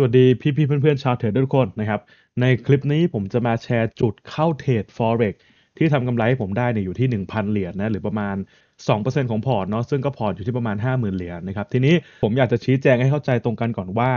สวัสดีพี่ๆเพื่อนๆชาวเทรดทุกคนนะครับในคลิปนี้ผมจะมาแชร์จุดเข้าเทรด Forex ที่ทำกำไรให้ผมได้เนี่ยอยู่ที่ 1,000 เหรียญนะหรือประมาณ 2%ของพอร์ตเนาะซึ่งก็พอร์ตอยู่ที่ประมาณ 50,000 เหรียญนะครับทีนี้ผมอยากจะชี้แจงให้เข้าใจตรงกันก่อนว่า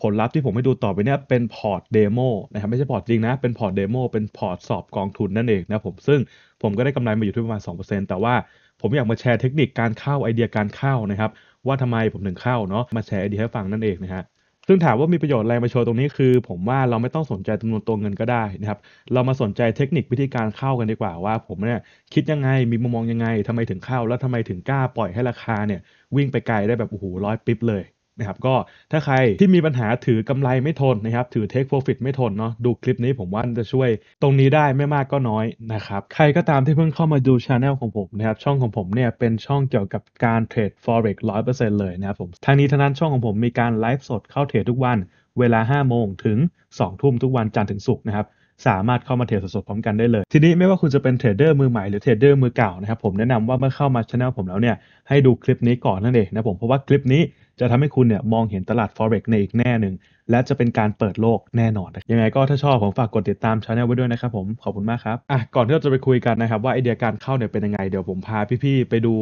ผลลัพธ์ที่ผมให้ดูต่อไปเนี่ยเป็นพอร์ตเดโมนะครับไม่ใช่พอร์ตจริงนะ เป็นพอร์ตเดโมเป็นพอร์ตสอบกองทุนนั่นเองนะผมซึ่งผมก็ได้กำไรมาอยู่ที่ประมาณ2%แต่ว่าผมอยากมาแชร์เทคนิคการเข้าไอเดียการเข้านะครับว่าทำไมผมถึงเข้าเนาะมาแชร์ไอเดียให้ฟังนั่นเองนะฮะซึ่งถามว่ามีประโยชน์อะไรมาโชว์ตรงนี้คือ ผมว่าเราไม่ต้องสนใจจำนวนตัวเงินก็ได้นะครับเรามาสนใจเทคนิควิธีการเข้ากันดีกว่าว่า ผมเนี่ยคิดยังไงมีมุมมองยังไงทำไมถึงเข้า แล้วทำไมถึงกล้า ปล่อยให้ราคาเนี่ยวิ่งไปไกลได้แบบโอ้โหร้อยปิ๊บเลยนะครับก็ถ้าใครที่มีปัญหาถือกำไรไม่ทนนะครับถือ take profit ไม่ทนเนาะดูคลิปนี้ผมว่าจะช่วยตรงนี้ได้ไม่มากก็น้อยนะครับใครก็ตามที่เพิ่งเข้ามาดูช anel ของผมนะครับช่องของผมเนี่ยเป็นช่องเกี่ยวกับการเทรด forex 100%เลยนะครับผมทางนี้ทางนั้นช่องของผมมีการไลฟ์สดเข้าเทรดทุกวัน เวลา 5 โมงถึง 2 ทุ่มทุกวันจันทร์ถึงศุกร์นะครับสามารถเข้ามาเทรดสดๆพร้อมกันได้เลย ทีนี้ไม่ว่าคุณจะเป็นเทรดเดอร์มือใหม่หรือเทรดเดอร์มือเก่านะครับผมแนะนำว่าเมื่อเข้ามาช anel ผมแล้วเนี่ยให้ดูคลิปนี้ก่อนนั่นเองนะผมเพราะว่าคลิปนี้จะทำให้คุณเนี่ยมองเห็นตลาด forex ในอีกแน่หนึ่ง และจะเป็นการเปิดโลกแน่นอนยังไงก็ถ้าชอบผมฝากกดติดตามช anel ไว้ด้วยนะครับผม ขอบคุณมากครับอ่ะก่อนที่เราจะไปคุยกันนะครับว่าไอเดียการเข้าเนี่ยเป็นยังไงเดี๋ยวผมพาพี่ๆไปดู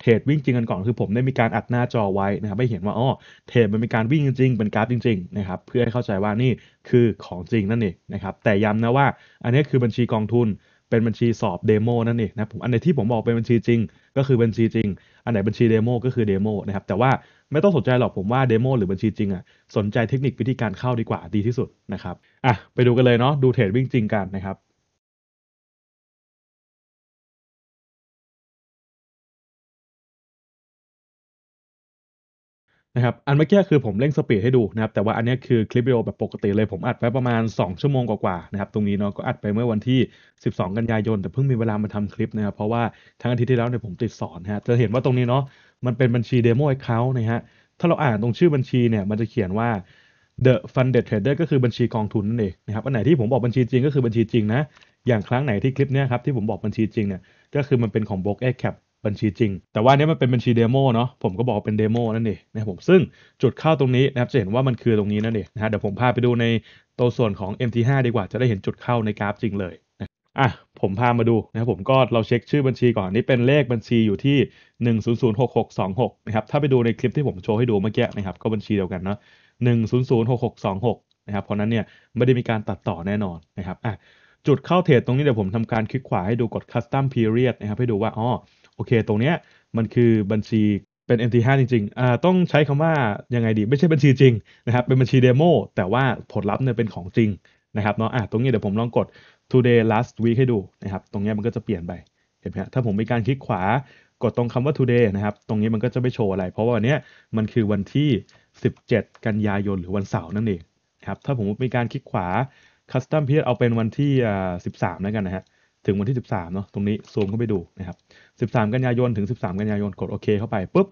เทรดวิ่งจริงกันก่อนคือผมได้มีการอัดหน้าจอไว้นะครับให้เห็นว่าอ๋อเทรดมันมีการวิ่งจริงเป็นกราฟจริงๆนะครับเพื่อให้เข้าใจว่านี่คือของจริงนั่นเองนะครับแต่ย้ำนะว่า อันนี้คือบัญชีกองทุนเป็นบัญชีสอบเดโมนั่นเองนะผมอันไหนที่ผมบอกเป็นบัญชีจริง ก็คือบัญชีจริง อันไหนบัญชีเดโมก็คือเดโมนะครับแต่ว่าไม่ต้องสนใจหรอกผมว่าเดโมหรือบัญชีจริงอ่ะสนใจเทคนิควิธีการเข้าดีกว่าดีที่สุดนะครับอ่ะไปดูกันเลยเนาะดูเทรดวิ่งจริงกันนะครับนะครับอันเมื่อกี้คือผมเร่งสปีดให้ดูนะครับแต่ว่าอันนี้คือคลิปวิดีโอแบบปกติเลยผมอัดไปประมาณ 2 ชั่วโมงกว่าๆนะครับตรงนี้เนาะก็อัดไปเมื่อวันที่ 12 กันยายน แต่เพิ่งมีเวลามาทำคลิปนะครับเพราะว่าทั้งอาทิตย์ที่แล้วเนี่ยผมติดสอนฮะจะเห็นว่าตรงนี้เนาะมันเป็นบัญชีเดโมไอเค u านะฮะถ้าเราอ่านตรงชื่อบัญชีเนี่ยมันจะเขียนว่า the funded trader ก็คือบัญชีกองทุนนั่นเองนะครับอันไหนที่ผมบอกบัญชีจริง ก็คือบัญชีจริงนะอย่างครั้งไหนที่คลิปเนี้ยครับที่ผมบอกบัญชีจริงเนี่ยก็คือมันเป็นของ b r o k e r cap บัญชีจริง แต่ว่านี้มันเป็นบัญชีเดโมเนาะ ผมก็บอกเป็นเดโมนั่นเองนะครับผม ซึ่งจุดเข้าตรงนี้นะครับจะเห็นว่ามันคือตรงนี้นั่นเองนะฮะเดี๋ยวผมพาไปดูในตัวส่วนของ MT5 ดีกว่า จะได้เห็นจุดเข้าในกราฟจริงเลยนะอ่ะผมพามาดูนะครับผมก็เราเช็คชื่อบัญชีก่อนนี่เป็นเลขบัญชีอยู่ที่ 1006626นะครับ ถ้าไปดูในคลิปที่ผมโชว์ให้ดูเมื่อกี้นะครับก็บัญชีเดียวกันเนาะ1006626นะครับ เพราะนั้นเนี่ยไม่ได้มีการตัดต่อแน่นอนนะครับอ่ะจุดเข้าเทรดตรงนี้เดี๋ยวผมทำการคลิกขวาให้ดูกด custom period นะครับให้ดูว่าอ๋อโอเค ตรงเนี้ยมันคือบัญชีเป็น MT5 จริงๆ อ่า ต้องใช้คำว่ายังไงดี ไม่ใช่บัญชีจริงนะครับ เป็นบัญชีเดโมแต่ว่าผลลัพธ์เนี่ยเป็นของจริงนะครับเนาะอ่ะตรงนี้เดี๋ยวผมลองกด today last week ให้ดูนะครับ ตรงนี้มันก็จะเปลี่ยนไป เห็นไหมถ้าผมมีการคลิกขวา กดตรงคำว่า today นะครับ ตรงนี้มันก็จะไม่โชว์อะไร เพราะว่าวันนี้มันคือวันที่ 17 กันยายนหรือวันเสาร์นั่นเอง ครับ ถ้าผมมีการคลิกขวา custom period เอาเป็นวันที่13 แล้วกันนะฮะถึงวันที่ 13 เนาะตรงนี้ซูมเข้าไปดูนะครับ 13 กันยายน ถึง 13 กันยายน กดโอเคเข้าไปปุ๊บ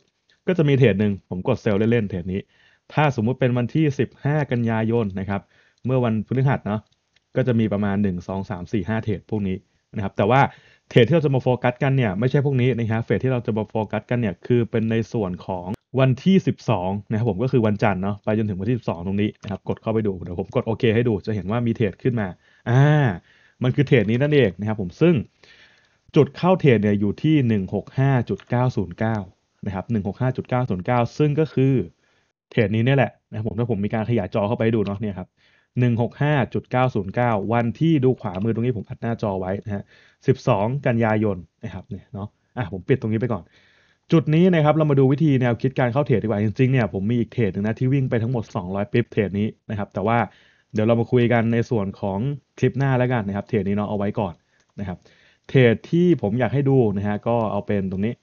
ก็จะมีเทรดหนึ่งผมกดเซลล์เล่นๆ เทรดนี้ ถ้าสมมุติเป็นวันที่ 15 กันยายนนะครับ เมื่อวันพฤหัสเนาะ ก็จะมีประมาณ 1 2 3 4 5 เทรดพวกนี้นะครับ แต่ว่าเทรดที่เราจะมาโฟกัสกันเนี่ย ไม่ใช่พวกนี้นะครับเฟสที่เราจะมาโฟกัสกันเนี่ย คือเป็นในส่วนของวันที่ 12 นะครับผม ก็คือวันจันทร์เนาะ ไปจนถึงวันที่ 12 ตรงนี้นะครับ กดเข้าไปดู เดี๋ยวผมกดโอเคให้ดูจะเห็นว่ามีเทรดขึ้นมาอ่ามันคือเทรดนี้นั่นเองนะครับผมซึ่งจุดเข้าเทรดเนี่ยอยู่ที่ 165.909 นะครับ 165.909 ซึ่งก็คือเทรดนี้นี่แหละนะครับผมถ้าผมมีการขยายจอเข้าไปดูเนาะเนี่ยครับ 165.909 วันที่ดูขวามือตรงนี้ผมอัดหน้าจอไว้นะฮะ 12 กันยายนนะครับเนี่ยเนาะ อ่ะผมปิดตรงนี้ไปก่อน จุดนี้นะครับเรามาดูวิธีแนวคิดการเข้าเทรดดีกว่า จริงๆเนี่ยผมมีอีกเทรดนึงนะที่วิ่งไปทั้งหมด 200ปิบเทรดนี้นะครับแต่ว่าเดี๋ยวเรามาคุยกันในส่วนของคลิปหน้าแล้วกันนะครับ เทรดนี้เนาะเอาไว้ก่อนนะครับเทรดที่ผมอยากให้ดูนะฮะก็เอาเป็นตรงนี้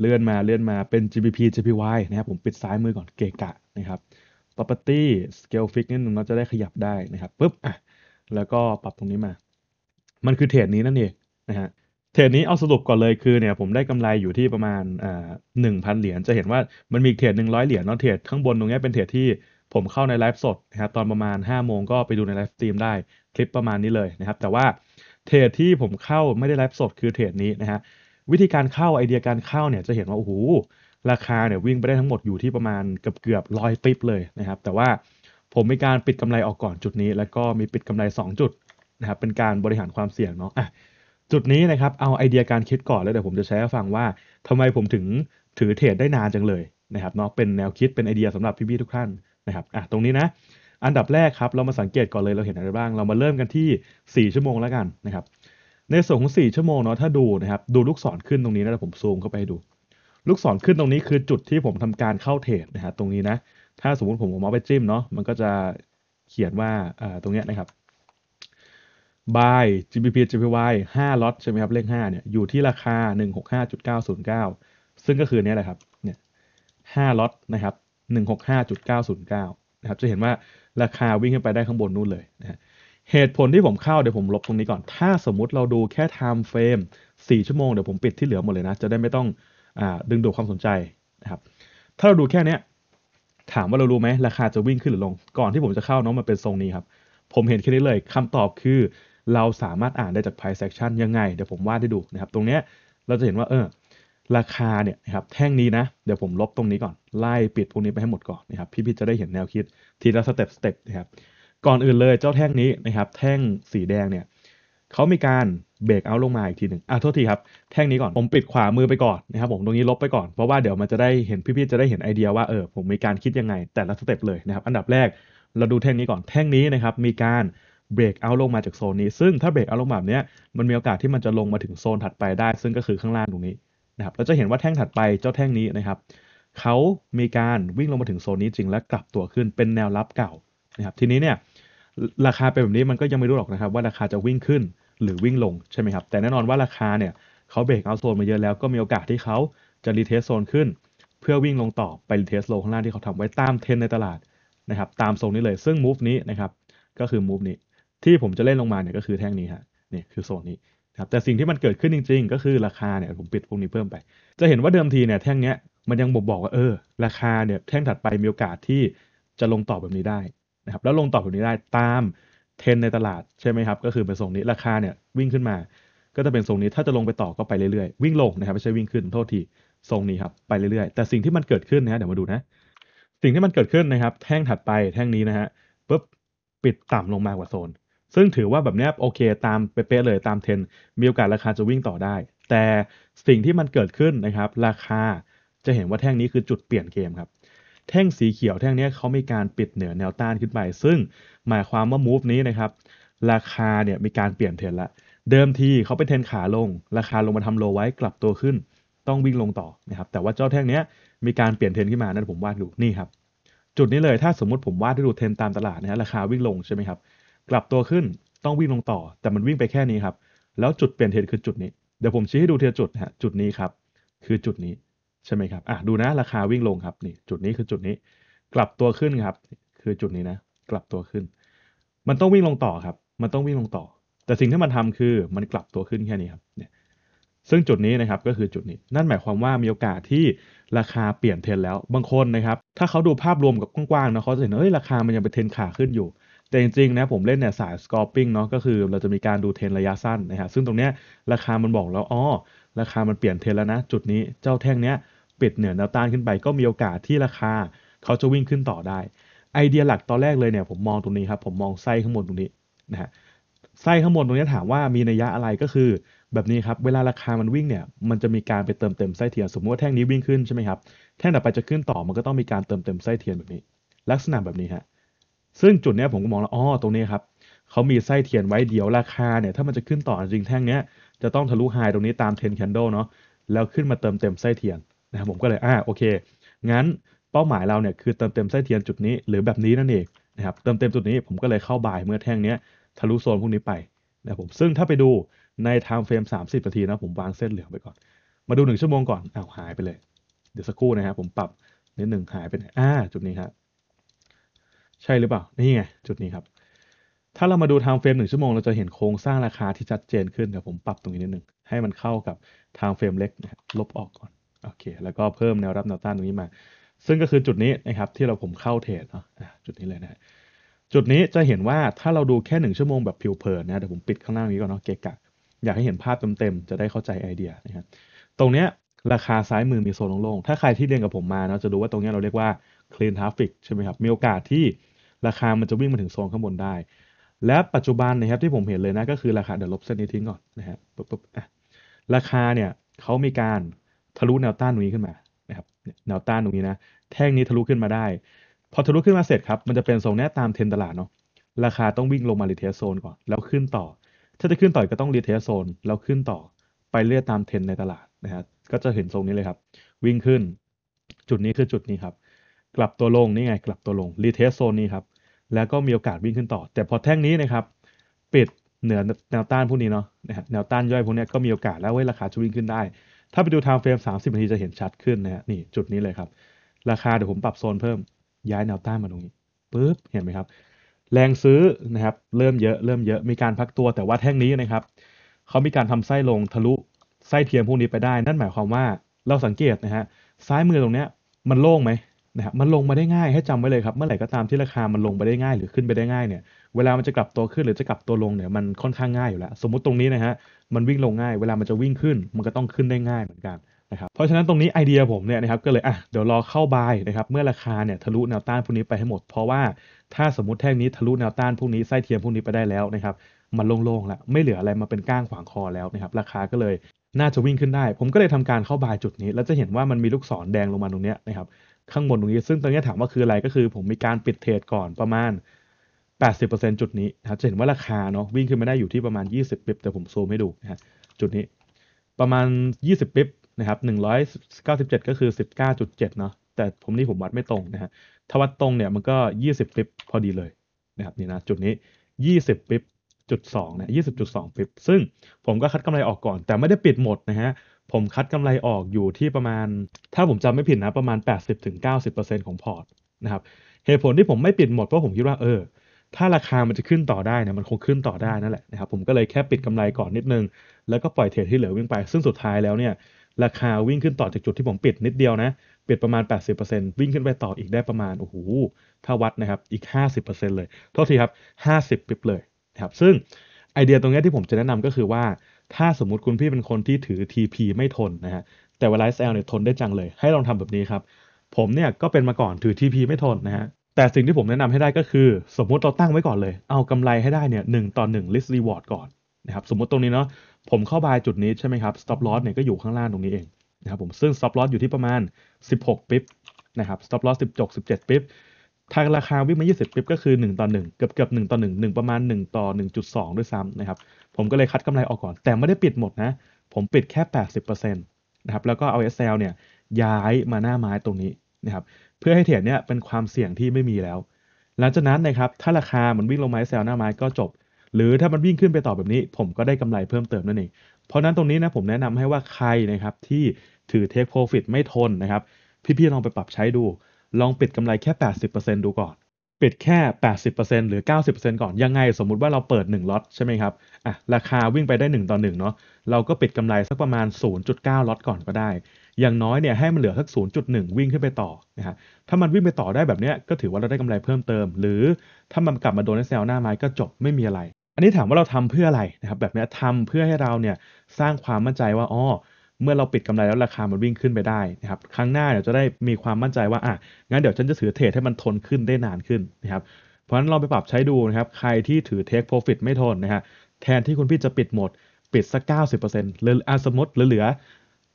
เลื่อนมาเลื่อนมาเป็น GBP GPY นะครับผมปิดซ้ายมือก่อนเกกะนะครับ property scale fix นี่นึงเราจะได้ขยับได้นะครับปุ๊บอ่ะแล้วก็ปรับตรงนี้มา มันคือเทรดนี้นั่นเองนะฮะเทรดนี้เอาสรุปก่อนเลยคือเนี่ยผมได้กำไรอยู่ที่ประมาณอ่าหนึ่งพันเหรียญจะเห็นว่ามันมีเทรดหนึ่งร้อยเหรียญเนาะเทรดข้างบนตรงนี้เป็นเทรดที่ผมเข้าในไลฟ์สดนะครับตอนประมาณ 5โมงก็ไปดูในไลฟ์สตรีมได้คลิปประมาณนี้เลยนะครับแต่ว่าเทรดที่ผมเข้าไม่ได้ไลฟ์สดคือเทรดนี้นะฮะวิธีการเข้าไอเดียการเข้าเนี่ยจะเห็นว่าโอ้โหราคาเนี่ยวิ่งไปได้ทั้งหมดอยู่ที่ประมาณเกือบเกือบร้อยฟิปเลยนะครับแต่ว่าผมมีการปิดกำไรออกก่อนจุดนี้ แล้วก็มีปิดกำไร2จุดนะครับเป็นการบริหารความเสี่ยงเนาะอ่ะจุดนี้นะครับเอาไอเดียการคิดก่อนแล้วเดี๋ยวผมจะแชร์ให้ฟังว่า ทำไมผมถึงถือเทรดได้นานจังเลยนะครับเนาะเป็นแนวคิดเป็นไอเดียสำหรับพี่ๆทุกท่านนะครับ อ่ะ ตรงนี้นะ อันดับแรกครับ เรามาสังเกตก่อนเลยเราเห็นอะไรบ้าง เรามาเริ่มกันที่ 4 ชั่วโมงแล้วกันนะครับ ในส่วนของ4 ชั่วโมงเนาะ ถ้าดูนะครับ ดูลูกศรขึ้นตรงนี้นะวผมซูมเข้าไปให้ดู ลูกศรขึ้นตรงนี้คือจุดที่ผมทำการเข้าเทรดนะฮะตรงนี้นะ ถ้าสมมติผมเอามาไปจิ้มเนาะ มันก็จะเขียนว่าอ่ตรงเนี้ยนะครับบาย GBP j p y 5ล็อตใช่ไหมครับ เลข5เนี่ย อยู่ที่ราคา 165.909 ซึ่งก็คือเนี้ยแหละครับ เนี่ย5ล็อตนะครับ165.909นะครับจะเห็นว่าราคาวิ่งขึ้นไปได้ข้างบนนู่นเลยนะเหตุผลที่ผมเข้าเดี๋ยวผมลบตรงนี้ก่อน ถ้าสมมุติเราดูแค่ time frame 4ชั่วโมงเดี๋ยวผมปิดที่เหลือหมดเลยนะจะได้ไม่ต้องอดึงดูดความสนใจนะครับถ้าเราดูแค่นี้ ถามว่าเรารู้ไหมราคาจะวิ่งขึ้นหรือลงก่อนที่ผมจะเข้าน้องมันเป็นทรงนี้ครับผมเห็นแค่นี้เลยคำตอบคือ เราสามารถอ่านได้จาก price action ยังไงเดี๋ยวผมวาดให้ดูนะครับตรงเนี้ยเราจะเห็นว่าเออราคาเนี่ยนะครับแท่งนี้นะเดี๋ยวผมลบตรงนี้ก่อนไล่ปิดพวกนี้ไปให้หมดก่อนนะครับพี่ ๆ จะได้เห็นแนวคิดทีละสเต็ปสเต็ปนะครับก่อนอื่นเลยเจ้าแท่งนี้นะครับแท่งสีแดงเนี่ยเขามีการเบรกเอาลงมาอีกทีหนึ่งอ่ะโทษทีครับ แท่งนี้ก่อนผมปิดขวามือไปก่อนนะครับผมตรงนี้ลบไปก่อนเพราะว่าเดี๋ยวมันจะได้เห็นพี่ ๆ จะได้เห็นไอเดียว่าเออผมมีการคิดยังไงแต่ละสเต็ปเลยนะครับอันดับแรกเราดูแท่งนี้ก่อนแท่งนี้นะครับมีการเบรกเอาลงมาจากโซนนี้ ซึ่งถ้าเบรกเอาลงแบบนี้มันมีโอกาสที่มันจะลงมาถึงโซนถัดไปได้ ซึ่งก็คือข้างล่างตรงนี้นะครับเราจะเห็นว่าแท่งถัดไปเจ้าแท่งนี้นะครับ เขามีการวิ่งลงมาถึงโซนนี้จริงและกลับตัวขึ้น เป็นแนวรับเก่านะครับทีนี้เนี่ยราคาเป็นแบบนี้มันก็ยังไม่รู้หรอกนะครับว่าราคาจะวิ่งขึ้นหรือวิ่งลงใช่ไหมครับ แต่แน่นอนว่าราคาเนี่ยเขาเบรกเอาโซนมาเยอะแล้วก็มีโอกาสที่เขาจะรีเทสโซนขึ้นเพื่อวิ่งลงต่อไปรีเทสโล ข้างล่างที่เขาทำไว้ตามเทรนในตลาดนะครับ ตามโซนนี้เลย ซึ่งมูฟนี้นะครับก็คือมูฟนี้ที่ผมจะเล่นลงมาเนี่ยก็คือแท่งนี้ฮะนี่คือโซนนี้ครับแต่สิ่งที่มันเกิดขึ้นจริงๆ ก็คือราคาเนี่ยผมปิดพวกนี้เพิ่มไป จะเห็นว่าเดิมทีเนี่ยแท่งเนี้ยมันยังบอกบอกว่าเออ ราคาเนี่ยแท่งถัดไปมีโอกาสที่จะลงต่อแบบนี้ได้นะครับแล้วลงต่อแบบนี้ได้ตามเทรนในตลาด ใช่ไหมครับก็คือเป็นทรงนี้ราคาเนี่ยวิ่งขึ้นมา ก็จะเป็นทรงนี้ถ้าจะลงไปต่อก็ไปเรื่อย ๆ วิ่งลงนะครับไม่ใช่วิ่งขึ้นโทษทีทรงนี้ครับไปเรื่อยๆ แต่สิ่งที่มันเกิดขึ้นนะเดี๋ยวมาดูนะสิ่งที่มันเกิดขึ้นนะครับ แท่งถัดไปแท่งนี้นะฮะปุ๊บปิดต่ำลงมากว่าโซนซึ่งถือว่าแบบนี้โอเค ตามเป๊ะเลยตามเทรนมีโอกาสราคาจะวิ่งต่อได้ แต่สิ่งที่มันเกิดขึ้นนะครับ ราคาจะเห็นว่าแท่งนี้คือจุดเปลี่ยนเกมครับ แท่งสีเขียวแท่งนี้เขามีการปิดเหนือแนวต้านขึ้นไป ซึ่งหมายความว่ามูฟนี้นะครับ ราคาเนี่ยมีการเปลี่ยนเทรนละ เดิมทีเขาไปเทรนขาลง ราคาลงมาทำโลไว้กลับตัวขึ้น ต้องวิ่งลงต่อนะครับ แต่ว่าเจ้าแท่งนี้มีการเปลี่ยนเทรนขึ้นมานั่นผมวาดดูนี่ครับ จุดนี้เลยถ้าสมมติผมวาดให้ดูเทรนตามตลาดนะฮะราคาวิ่งลงใช่ไหมครับกลับตัวขึ้นต้องวิ่งลงต่อ แต่มันวิ่งไปแค่นี้ครับแล้วจุดเปลี่ยนเทรุคือจุดนี้เดี๋ยวผมชี้ให้ดูเทียจุดฮะจุดนี้ครับ คือจุดนี้ใช่ไหมครับอ่ะดูนะราคาวิ่งลงครับนี่จุดนี้คือจุดนี้ กลับตัวขึ้นครับ คือจุดนี้นะ กลับตัวขึ้น มันต้องวิ่งลงต่อครับ มันต้องวิ่งลงต่อ แต่สิ่งที่มันทำคือมันกลับตัวขึ้นแค่นี้ครับเนี่ยซึ่งจุดนี้นะครับก็คือจุดนี้ นั่นหมายความว่ามีโอกาสที่ราคาเปลี่ยนเทรนแล้ว บางคนนะครับ ถ้าเขาดูภาพรวมกับกว้างๆนะเขาจะเห็นเอ้ยราคามันยังเป็นเทรนขาขึ้นอยู่แต่จริงๆนะผมเล่นเนี่ยสาย s c อป p i n g เนาะก็คือเราจะมีการดูเทรนระยะสั้นนะฮะซึ่งตรงเนี้ยราคามันบอกแล้วอ๋อราคามันเปลี่ยนเทรนแล้วนะ จุดนี้เจ้าแท่งเนี้ยปิดเหนือแนวต้านขึ้นไป ก็มีโอกาสที่ราคาเขาจะวิ่งขึ้นต่อได้ ไอเดียหลักตอนแรกเลยเนี่ยผมมองตรงนี้ครับผมมองไส้ข้างบนตรงนี้นะฮะไส้ข้างบนตรงนี้ ถามว่ามีนัยยะอะไรก็คือแบบนี้ครับ เวลาราคามันวิ่งเนี่ยมันจะมีการไปเติมเต็มไส้เทียน สมมติว่าแท่งนี้วิ่งขึ้นใช่ไหมครับแท่งต่อไปจะขึ้นต่อมันก็ต้องมีการเติมเต็มไส้เทียนแบบนี้ ลักษณะแบบนี้ฮะซึ่งจุดเนี้ยผมก็มองแล้วอ๋อตรงนี้ครับเขามีไส้เทียนไว้เดี๋ยวราคาเนี่ย ถ้ามันจะขึ้นต่อจริงแท่งเนี้ยจะต้องทะลุไฮตรงนี้ตามเทนแคนโดเนาะ แล้วขึ้นมาเติมเต็มไส้เทียนนะครับ ผมก็เลย อ่า โอเค งั้นเป้าหมายเราเนี่ยคือเติมเต็มไส้เทียนจุดนี้หรือแบบนี้นั่นเองนะครับ เติมเต็มจุดนี้ผมก็เลยเข้าบ่ายเมื่อแท่งเนี้ยทะลุโซนพวกนี้ไปนะครับผมซึ่งถ้าไปดูในไทม์เฟรม30นาทีนะ ผมวางเส้นเหลืองไปก่อน มาดู1ชั่วโมงก่อนอ้าวหายไปเลย เดี๋ยวสักครู่นะครับ ผมปรับนิดหนึ่งหายไปอ่าจุดนี้ครับใช่หรือเปล่า นี่ไง จุดนี้ครับ ถ้าเรามาดูไทม์เฟรมหนึ่งชั่วโมง เราจะเห็นโครงสร้างราคาที่ชัดเจนขึ้น เดี๋ยวผมปรับตรงนี้นิดนึง ให้มันเข้ากับไทม์เฟรมเล็กนะลบออกก่อน โอเค แล้วก็เพิ่มแนวรับแนวต้านตรงนี้มา ซึ่งก็คือจุดนี้นะครับ ที่เราผมเข้าเทรดเนาะ จุดนี้เลยนะจุดนี้จะเห็นว่าถ้าเราดูแค่หนึ่งชั่วโมงแบบผิวเผินนะเดี๋ยวผมปิดข้างล่างนี้ก่อนเนาะ เกะกะ อยากให้เห็นภาพเต็มๆ จะได้เข้าใจไอเดียนะครับตรงเนี้ยราคาซ้ายมือมีโซนโล่งๆถ้าใครที่เรียนกับผมมาเนาะจะรู้ว่าตรงนี้เราเรียกว่าคลีนทราฟ f f ใช่ไหมครับมีโอกาสที่ราคามันจะวิ่งมาถึงโซนข้างบนได้ และปัจจุบันนะครับที่ผมเห็นเลยนะก็คือราคา เดี๋ยวลบเส้นนี้ทิ้งก่อนนะฮะปุ๊บปุ๊บอ่ะราคาเนี่ยเขามีการทะลุแนวต้านตรงนี้ขึ้นมานะครับแนวต้านตรงนี้นะ แท่งนี้ทะลุขึ้นมาได้ พอทะลุขึ้นมาเสร็จครับ มันจะเป็นโซนนี้ตามเทรนตลาดเนาะราคาต้องวิ่งลงมารีเทสโซนก่อนแล้วขึ้นต่อถ้าจะขึ้นต่อก็ต้องรีเทสโซนแล้วขึ้นต่อไปเรื่อยตามเทรนในตลาดนะฮะก็จะเห็นทรงนี้เลยครับ วิ่งขึ้น จุดนี้คือจุดนี้ครับกลับตัวลงนี่ไงกลับตัวลงรีเทสโซนนี้ครับแล้วก็มีโอกาสวิ่งขึ้นต่อ แต่พอแท่งนี้นะครับ ปิดเหนือแนวต้านพวกนี้เนาะนะครแนวต้านย่อยพวกนี้ก็มีโอกาสแล้ว เว้ยราคาจะวิ่งขึ้นได้ ถ้าไปดูไทม์เฟรม30 นาทีจะเห็นชัดขึ้นนะฮะนี่จุดนี้เลยครับ ราคาเดี๋ยวผมปรับโซนเพิ่มย้ายแนวต้านมาตรงนี้ปุ๊บเห็นไหมครับ แรงซื้อนะครับเริ่มเยอะเริ่มเยอะมีการพักตัวแต่ว่าแท่งนี้นะครับเขามีการทำไส้ลงทะลุไส้เทียมพวกนี้ไปได้นั่นหมายความว่าเราสังเกตนะฮะซ้ายมือตรงเนี้ยมันโล่งไหมนะครับมันลงมาได้ง่ายให้จำไว้เลยครับ เมื่อไหร่ก็ตามที่ราคา มันลงไปได้ง่าย หรือขึ้นไปได้ง่ายเนี่ย เวลามันจะกลับตัวขึ้นหรือจะกลับตัวลงเนี่ย มันค่อนข้างง่ายอยู่แล้ว สมมติตรงนี้นะฮะ มันวิ่งลงง่ายเวลามันจะวิ่งขึ้น มันก็ต้องขึ้นได้ง่ายเหมือนกันนะครับ เพราะฉะนั้นตรงนี้ไอเดียผมเนี่ยนะครับก็เลยอ่ะเดี๋ยวรอเข้าบายนะครับเมื่อราคาเนี่ยทะลุแนวต้านพวกนี้ไปให้หมด เพราะว่าถ้าสมมติแท่งนี้ทะลุแนวต้านพวกนี้ไส้เทียมพวกนี้ไปได้แล้วนะครับ มันโล่งๆแล้วไม่เหลืออะไรมาเป็นก้างขวางคอแล้วนะครับราคาก็เลยน่าจะวิ่งขึ้นได้ ผมก็เลยทำการเข้าบายจุดนี้แล้วจะเห็นว่ามันมีลูกศรแดงลงมาตรงนี้นะครับข้างบนตรงนี้ ซึ่งตรงนี้ถามว่า คืออะไรก็คือผมมีการปิดเทรดก่อนประมาณ 80%จุดนี้นะจะเห็นว่าราคาเนาะวิ่งขึ้นมาได้อยู่ที่ประมาณ 20ปิบแต่ผมซูมให้ดูนะฮะจุดนี้ ประมาณ 20ปิบนะครับ 197 ก็คือ 19.7 เนาะแต่ผมนี่ผมวัดไม่ตรงนะฮะถ้าวัดตรงเนี่ยมันก็ 20ปิบพอดีเลยนะครับนี่นะจุดนี้ 20ปิบจุดสองนยี่สิบจุดสองปิ๊บซึ่งผมก็คัดกำไรออกก่อน แต่ไม่ได้ปิดหมดนะฮะผมคัดกำไรออกอยู่ที่ประมาณ ถ้าผมจำไม่ผิดนะประมาณ 80-90%ของพอร์ตนะครับ เหตุผลที่ผมไม่ปิดหมดเพราะผมคิดว่าเออ ถ้าราคามันจะขึ้นต่อได้นะมันคงขึ้นต่อได้นั่นแหละนะครับผมก็เลยแค่ปิดกำไรก่อนนิดนึงแล้วก็ปล่อยเทรดที่เหลือวิ่งไป ซึ่งสุดท้ายแล้วเนี่ยราคาวิ่งขึ้นต่อจากจุดที่ผมปิดนิดเดียวนะ ปิดประมาณ 80%วิ่งขึ้นไปต่ออีกได้ประมาณโอ้โหถ้าวัดนะครับอีก 50%เลยโทษทีครับ 50ปิบเลยนะครับซึ่งไอเดียตรงนี้ที่ผมจะแนะนำก็คือว่าถ้าสมมุติคุณพี่เป็นคนที่ถือ TP ไม่ทนนะฮะ แต่เวลาอ l เนี่ยทนได้จังเลย ให้ลองทำแบบนี้ครับ ผมเนี่ย ก็เป็นมาก่อนถือ TP ไม่ทนนะฮะ แต่สิ่งที่ผมแนะนำให้ได้ก็คือ สมมุติเราตั้งไว้ก่อนเลย เอากำไรให้ได้เนี่ยหต่อ1 list reward ก่อนนะครับ สมมุติตรงนี้เนาะ ผมเข้าบายจุดนี้ใช่ไหมครับ stop loss เนี่ยก็อยู่ข้างล่างตรงนี้เองนะครับผม ซึ่ง stop loss อยู่ที่ประมาณ16ปิ๊บนะครับ stop loss 16 17ปิ๊บทางราคาวิ่งมา 20ปิ๊บก็คือ 1 ต่อ 1 เกือบเกือบ1ต่อ1 1 ประมาณ 1 ต่อ 1.2 ด้วยซ้ำนะครับ ผมก็เลยคัดกำไรออกก่อน แต่ไม่ได้ปิดหมดนะ ผมปิดแค่ 80%นะครับ แล้วก็เอา SL เนี่ยย้ายมาหน้าไม้ตรงนี้นะครับ เพื่อให้เทรดเนี่ยเป็นความเสี่ยงที่ไม่มีแล้ว หลังจากนั้นนะครับ ถ้าราคามันวิ่งลงไม้ SL หน้าไม้ก็จบ หรือถ้ามันวิ่งขึ้นไปต่อแบบนี้ ผมก็ได้กำไรเพิ่มเติมนั่นเองเพราะนั้นตรงนี้นะผมแนะนำให้ว่าใครนะครับที่ถือ Take Profit ไม่ทนนะครับ พี่ ๆ ลองไปปรับใช้ดูลองปิดกำไรแค่ 80%ดูก่อน ปิดแค่ 80%หรือ 90%ก่อน ยังไง สมมุติว่าเราเปิด 1 ล็อต ใช่ไหมครับอ่ะราคาวิ่งไปได้ 1 ต่อ 1 เนาะเราก็ปิดกำไรสักประมาณ 0.9 ล็อตก่อนก็ได้ อย่างน้อยเนี่ย ให้มันเหลือสัก 0.1 วิ่งขึ้นไปต่อนะฮะถ้ามันวิ่งไปต่อได้แบบเนี้ยก็ถือว่าเราได้กำไรเพิ่มเติม หรือถ้ามันกลับมาโดนในเซลหน้าไม้ก็จบไม่มีอะไร อันนี้ถามว่าเราทำเพื่ออะไรนะครับ แบบนี้ทำเพื่อให้เราเนี่ยสร้างความมั่นใจว่าอ๋อเมื่อเราปิดกำไรแล้วราคา มันวิ่งขึ้นไปได้นะครับ ครั้งหน้าเดี๋ยวจะได้มีความมั่นใจว่าอ่ะงั้นเดี๋ยวฉันจะถือเทรดให้มันทนขึ้นได้นานขึ้นนะครับ เพราะฉะนั้นลองไปปรับใช้ดูนะครับ ใครที่ถือเทคโปรฟิตไม่ทนนะฮะ แทนที่คุณพี่จะปิดหมด ปิดสักเเเก้าสิบปอร์ซ็นต์หรืออาสมมติเหลือ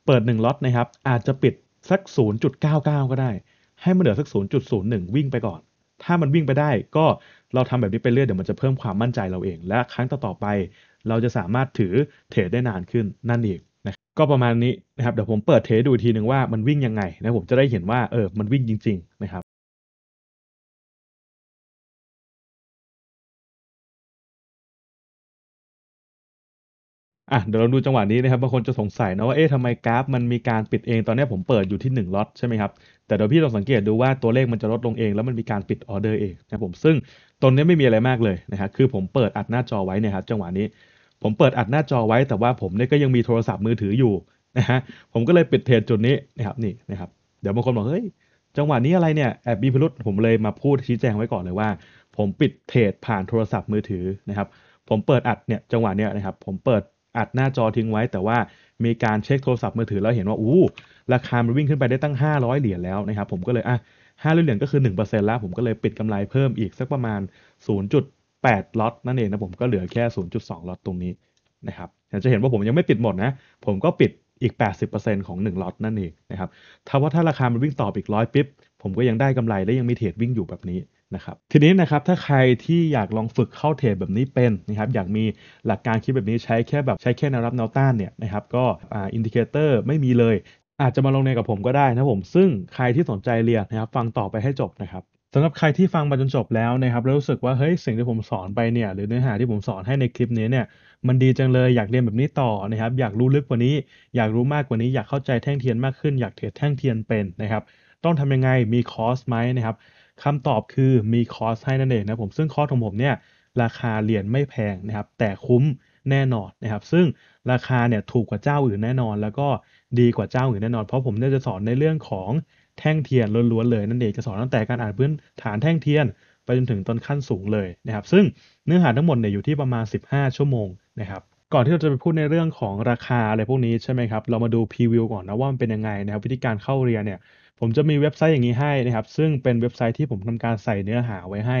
เปิดหนึ่งล็อตนะครับ อาจจะปิดสักศูนย์จุดเก้้าาเกก็ได้ ให้มันเหลือสักศศููนนนยย์์จุดหึ่งวิ่งไปก่อน ถ้ามันวิ่งไปได้ ก็เราทำแบบนี้ไปเรื่อยเดี๋ยวมันจะเพิ่มความมั่นใจเราเอง และครั้งต่อๆไป เราจะสามารถถือเทรดได้นานขึ้นนั่นเองนะก็ประมาณนี้นะครับเดี๋ยวผมเปิดเทสดูทีหนึ่งว่ามันวิ่งยังไงนะผมจะได้เห็นว่าเออ มันวิ่งจริงๆนะครับอ่ะเดี๋ยวเราดูจังหวะนี้นะครับบางคนจะสงสัยนะว่าเอ๊ะทำไมกราฟมันมีการปิดเองตอนนี้ผมเปิดอยู่ที่1ล็อตใช่ไหมครับแต่เดี๋ยวพี่ลองสังเกตดูว่าตัวเลขมันจะลดลงเองแล้วมันมีการปิดออเดอร์เองนะผมซึ่งตรงนี้ไม่มีอะไรมากเลยนะครับคือผมเปิดอัดหน้าจอไว้เนี่ยครับจังหวะนี้ผมเปิดอัดหน้าจอไว้แต่ว่าผมเนี่ยก็ยังมีโทรศัพท์มือถืออยู่นะฮะผมก็เลยปิดเพจจุดนี้นะครับนี่นะครับเดี๋ยวบางคนบอกเฮ้ยจังหวะนี้อะไรเนี่ยแอบมีพิรุษผมเลยมาพูดชี้แจงไว้ก่อนเลยว่า ผมปิดเพจผ่านโทรศัพท์มือถือนะครับผมเปิดอัดเนี่ยจังหวะเนี้ยนะครับผมเปิดอัดหน้าจอทิ้งไว้แต่ว่ามีการเช็คโทรศัพท์มือถือแล้วเห็นว่าอู้ราคามันวิ่งขึ้นไปได้ตั้ง 500เหรียญแล้วนะครับผมก็เลยอ่ะห้าเหรียญก็คือ1%แล้ว ผมก็เลยปิดกำไรเพิ่มอีกสักประมาณ0 8 ล็อตนั่นเองนะผมก็เหลือแค่ 0.2 ล็อตตรงนี้นะครับจะเห็นว่าผมยังไม่ปิดหมดนะผมก็ปิดอีก 80%ของ 1 ล็อตนั่นเองนะครับถ้าว่าถ้าราคามันวิ่งต่ออีกร้อยปิ๊บผมก็ยังได้กำไร และยังมีเทรดวิ่งอยู่แบบนี้นะครับทีนี้นะครับถ้าใครที่อยากลองฝึกเข้าเทรดแบบนี้เป็นนะครับอยากมีหลักการคิดแบบนี้ใช้แค่แบบใช้แค่แนวรับแนวต้านเนี่ยนะครับก็อินดิเคเตอร์ไม่มีเลย อาจจะมาลงในกับผมก็ได้นะผมซึ่งใครที่สนใจเรียนนะครับฟังต่อไปให้จบนะครับสำหรับใครที่ฟังมาจนจบแล้วนะครับแล้ว รู้สึกว่า เฮ้ย สิ่งที่ผมสอนไปเนี่ยหรือเนื้อหาที่ผมสอนให้ในคลิปนี้เนี่ยมันดีจังเลยอยากเรียนแบบนี้ต่อนะครับอยากรู้ลึกกว่านี้ อยากรู้มากกว่านี้ อยากเข้าใจแท่งเทียนมากขึ้นอยากเทรดแท่งเทียนเป็นนะครับต้องทำยังไงมีคอร์สไหมนะครับคำตอบคือมีคอร์สให้นั่นเองนะผมซึ่งคอร์สของผมเนี่ยราคาเรียนไม่แพงนะครับแต่คุ้มแน่นอนนะครับซึ่งราคาเนี่ยถูกกว่าเจ้าอื่นแน่นอน แล้วก็ดีกว่าเจ้าอื่นแน่นอนเพราะผมเนี่ยจะสอนในเรื่องของแท่งเทียนล้วน ๆ เลย นั่นเองจะสอนตั้งแต่การอ่านพื้นฐานแท่งเทียน ไปจนถึงตอนขั้นสูงเลยนะครับซึ่งเนื้อหาทั้งหมดเนี่ยอยู่ที่ประมาณ 15 ชั่วโมงนะครับก่อนที่เราจะไปพูดในเรื่องของราคาอะไรพวกนี้ใช่ไหมครับเรามาดูพรีวิวก่อนนะว่ามันเป็นยังไงนะครับวิธีการเข้าเรียนเนี่ยผมจะมีเว็บไซต์อย่างนี้ให้นะครับซึ่งเป็นเว็บไซต์ที่ผมทำการใส่เนื้อหาไว้ให้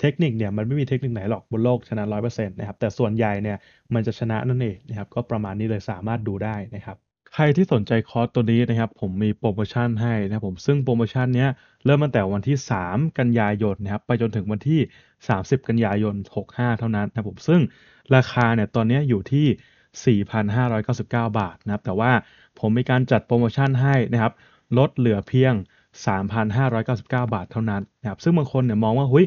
เทคนิคเนี่ยมันไม่มีเทคนิคไหนหรอกบนโลกชนะร้อยเปอร์เซ็นต์นะครับแต่ส่วนใหญ่เนี่ย มันจะชนะนั่นเองนะครับก็ประมาณนี้เลยสามารถดูได้นะครับใครที่สนใจคอร์สตัวนี้นะครับผมมีโปรโมชั่นให้นะครับผมซึ่งโปรโมชั่นเนี้ยเริ่มตั้งแต่วันที่ 3 กันยายนนะครับไปจนถึงวันที่ 30 กันยายน65เท่านั้นนะครับผมซึ่งราคาเนี่ยตอนนี้อยู่ที่ 4,599 บาทนะครับแต่ว่าผมมีการจัดโปรโมชั่นให้นะครับลดเหลือเพียง 3,599 บาทเท่านั้นนะครับซึ่งบางคนเนี่ยมองว่าหุ้ย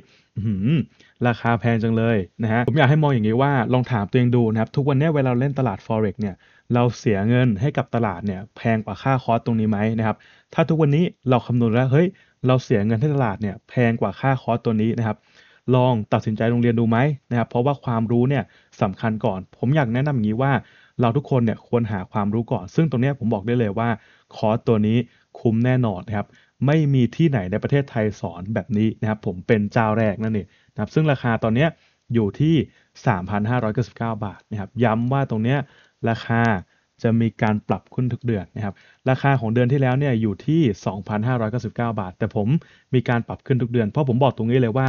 ราคาแพงจังเลยนะฮะผมอยากให้มองอย่างนี้ว่าลองถามตัวเองดูนะครับ ทุกวันนี้เวลาเราเล่นตลาด Forex เนี่ย เราเสียเงินให้กับตลาดเนี่ยแพงกว่าค่าคอรสตรงนี้ไหมนะครับถ้าทุกวันนี้เราคำนวณแล้วเฮ้ยเราเสียเงินให้ตลาดเนี่ย แพงกว่าค่าคอรสตัวนี้นะครับ ลองตัดสินใจลงเรียนดูไหมนะครับเพราะว่าความรู้เนี่ยสำคัญก่อน ผมอยากแนะนำอย่างนี้ว่าเราทุกคนเนี่ยควรหาความรู้ก่อนซึ่งตรงนี้ผมบอกได้เลยว่าคอร์สตัวนี้คุ้มแน่นอนนะครับไม่มีที่ไหนในประเทศไทยสอนแบบนี้นะครับผมเป็นเจ้าแรกนั่นเองนะครับซึ่งราคาตอนนี้อยู่ที่ 3,599 บาทนะครับย้ำว่าตรงนี้ราคาจะมีการปรับขึ้นทุกเดือนนะครับราคาของเดือนที่แล้วเนี่ยอยู่ที่ 2,599 บาท แต่ผมมีการปรับขึ้นทุกเดือนเพราะผมบอกตรงนี้เลยว่า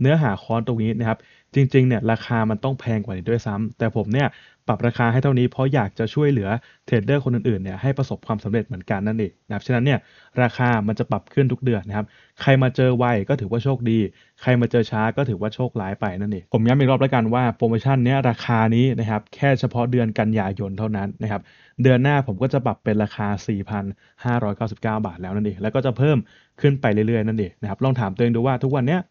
เนื้อหาคอร์สตรงนี้นะครับ จริงๆ เนี่ยราคามันต้องแพงกว่านี้ด้วยซ้ำ แต่ผมเนี่ยปรับราคาให้เท่านี้ เพราะอยากจะช่วยเหลือเทรดเดอร์คนอื่นๆ เนี่ยให้ประสบความสำเร็จเหมือนกันนั่นเองนะครับฉะนั้นเนี่ยราคา มันจะปรับขึ้นทุกเดือนนะครับ ใครมาเจอไว ก็ถือว่าโชคดี ใครมาเจอช้าก็ถือว่าโชคร้ายไปนั่นเอง ผมย้ำอีกรอบแล้ว กันว่าโปรโมชั่นเนี้ยราคานี้นะครับ แค่เฉพาะเดือนกันยายนเท่านั้นนะครับ เดือนหน้าผมก็จะปรับเป็นราคา 4,599 บาทแล้วนั่นเอง แล้วก็จะเพิ่มขึ้นไปเรื่อยๆ นั่นเองนะครับ ลองถามตัวเองดูว่าทุกวันเนี้ย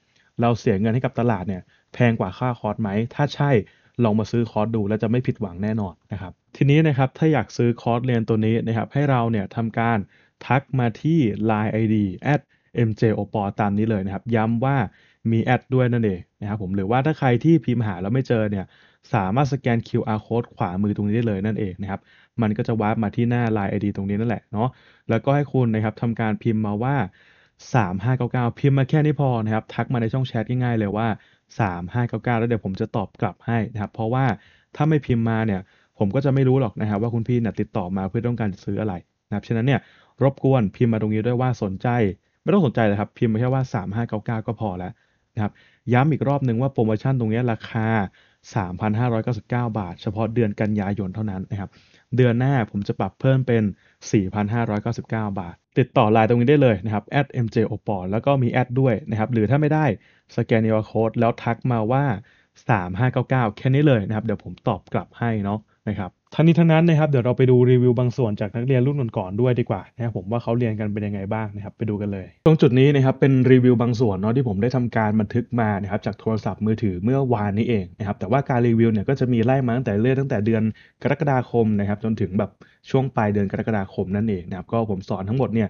เราเสียเงินให้กับตลาดเนี่ยแพงกว่าค่าคอร์สไหม ถ้าใช่ ลองมาซื้อคอร์สดูแล้วจะไม่ผิดหวังแน่นอนนะครับทีนี้นะครับถ้าอยากซื้อคอร์สเรียนตัวนี้นะครับ ให้เราเนี่ยทำการทักมาที่ Line ID at mjop ตามนี้เลยนะครับย้ำว่ามีแอดด้วยนั่นเองนะครับผมหรือว่าถ้าใครที่พิมพ์หาแล้วไม่เจอเนี่ยสามารถสแกน QR code ขวามือตรงนี้ได้เลยนั่นเองนะครับมันก็จะวาร์ปมาที่หน้า Line ID ตรงนี้นั่นแหละเนาะแล้วก็ให้คุณนะครับทำการพิมพ์มาว่า3599 พิมพ์มาแค่นี้พอนะครับทักมาในช่องแชทง่ายๆเลยว่า3599 แล้วเดี๋ยวผมจะตอบกลับให้นะครับเพราะว่าถ้าไม่พิมพ์มาเนี่ย ผมก็จะไม่รู้หรอกนะครับว่าคุณพี่เนี่ยติดต่อมาเพื่อต้องการซื้ออะไรนะครับฉะนั้นเนี่ย รบกวนพิมพ์มาตรงนี้ด้วยว่าสนใจไม่ต้องสนใจเลยครับพิมพ์มาแค่ว่า 3599 ก็พอแล้วนะครับย้ำอีกรอบหนึ่งว่าโปรโมชั่นตรงนี้ราคา3,599 บาท เฉพาะเดือนกันยายนเท่านั้นนะครับเดือนหน้าผมจะปรับเพิ่มเป็น 4,599 บาทติดต่อไลน์ตรงนี้ได้เลยนะครับ m j o p o r แล้วก็มีแอดด้วยนะครับ หรือถ้าไม่ได้ สแกน QR code แล้วทักมาว่า 3599 แค่นี้เลยนะครับ เดี๋ยวผมตอบกลับให้เนาะนะครับทั้งนี้ทั้งนั้นนะครับเดี๋ยวเราไปดูรีวิวบางส่วนจากนักเรียนรุ่นก่อนๆด้วยดีกว่านะครับผมว่าเขาเรียนกันเป็นยังไงบ้างนะครับไปดูกันเลย ตรงจุดนี้นะครับเป็นรีวิวบางส่วนเนาะที่ผมได้ทำการบันทึกมานะครับจากโทรศัพท์มือถือเมื่อวานนี้เองนะครับแต่ว่าการรีวิวเนี่ยก็จะมีไล่มาตั้งแต่เรื่อตั้งแต่เดือนกรกฎาคมนะครับจนถึงแบบช่วงปลายเดือนกรกฎาคมนั่นเองนะครับก็ผมสอนทั้งหมดเนี่ย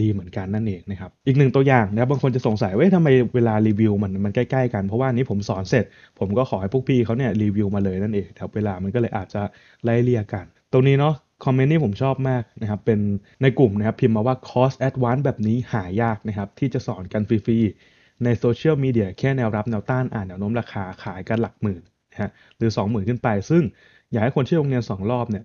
ดีเหมือนกันนั่นเองนะครับ อีกหนึ่งตัวอย่างนะครับบางคนจะสงสัยว่าทำไมเวลารีวิวมันมันใกล้ๆกัน เพราะว่านี้ผมสอนเสร็จ ผมก็ขอให้พวกพี่เขาเนี่ยรีวิวมาเลยนั่นเอง แถวเวลามันก็เลยอาจจะไล่เรียกัน ตรงนี้เนาะคอมเมนต์นี่ผมชอบมากนะครับ เป็นในกลุ่มนะครับพิมพ์มาว่าคอสแอดวานซ์แบบนี้หายากนะครับที่จะสอนกันฟรีๆในโซเชียลมีเดียแค่แนวรับแนวต้านอ่านแนวโน้มราคาขายกันหลักหมื่นนะฮะหรือ20,000ขึ้นไป ซึ่งอยากให้คนที่โรงเรียน2รอบเนี่ย